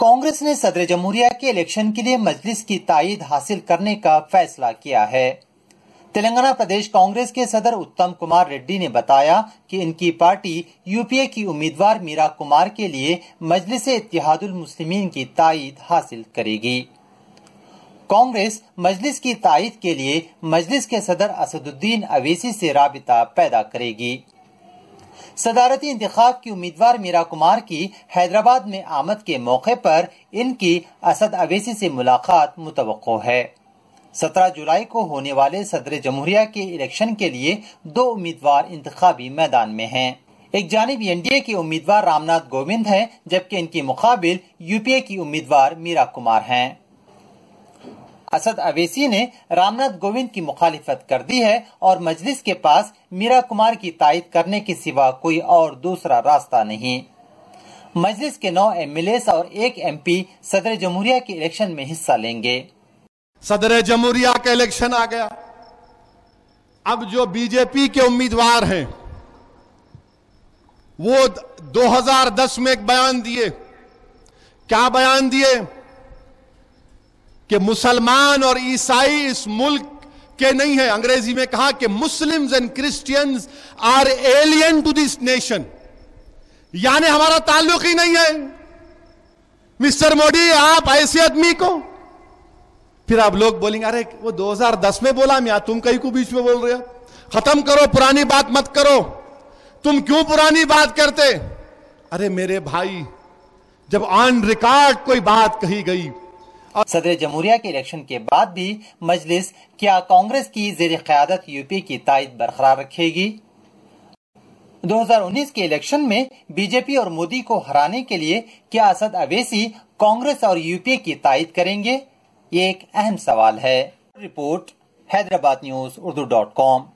कांग्रेस ने सदर जमहूरिया के इलेक्शन के लिए मजलिस की तायद हासिल करने का फैसला किया है तेलंगाना प्रदेश कांग्रेस के सदर उत्तम कुमार रेड्डी ने बताया कि इनकी पार्टी यूपीए की उम्मीदवार मीरा कुमार के लिए मजलिस इतिहादुल मुस्लिमीन की तायद हासिल करेगी कांग्रेस मजलिस की तायद के लिए मजलिस के सदर असदुद्दीन अवेसी से रबता पैदा करेगी सदारती इंतखाब की उम्मीदवार मीरा कुमार की हैदराबाद में आमद के मौके पर इनकी असद अवेसी से मुलाकात मुतव है सत्रह जुलाई को होने वाले सदर जमहूरिया के इलेक्शन के लिए दो उम्मीदवार इंतबी मैदान में हैं। एक जानब एनडीए के उम्मीदवार रामनाथ गोविंद हैं, जबकि इनके मुकाबिल यूपीए की उम्मीदवार मीरा कुमार हैं। असद अवेसी ने रामनाथ कोविंद की मुखालिफत कर दी है और मजलिस के पास मीरा कुमार की तायद करने के सिवा कोई और दूसरा रास्ता नहीं मजलिस के नौ एम और एक एम पी सदर जमहूरिया के इलेक्शन में हिस्सा लेंगे सदर जमहूरिया का इलेक्शन आ गया अब जो बीजेपी के उम्मीदवार हैं वो 2010 में एक बयान दिए क्या बयान दिए कि मुसलमान और ईसाई इस मुल्क के नहीं है अंग्रेजी में कहा कि Muslims and Christians are alien to this nation यानी हमारा ताल्लुक ही नहीं है मिस्टर मोदी आप ऐसे आदमी को फिर आप लोग बोलेंगे अरे वो 2010 में बोला मैं तुम कहीं को बीच में बोल रहे हो खत्म करो पुरानी बात मत करो तुम क्यों पुरानी बात करते अरे मेरे भाई जब ऑन रिकॉर्ड कोई बात कही गई और सदर जमहूरिया के इलेक्शन के बाद भी मजलिस क्या कांग्रेस की जेर क्यादत यूपी की तायद बरकरार रखेगी 2019 के इलेक्शन में बीजेपी और मोदी को हराने के लिए क्या असद अवेसी कांग्रेस और यूपीए की तायद करेंगे ये एक अहम सवाल है report Hyderabad news Urdu dot com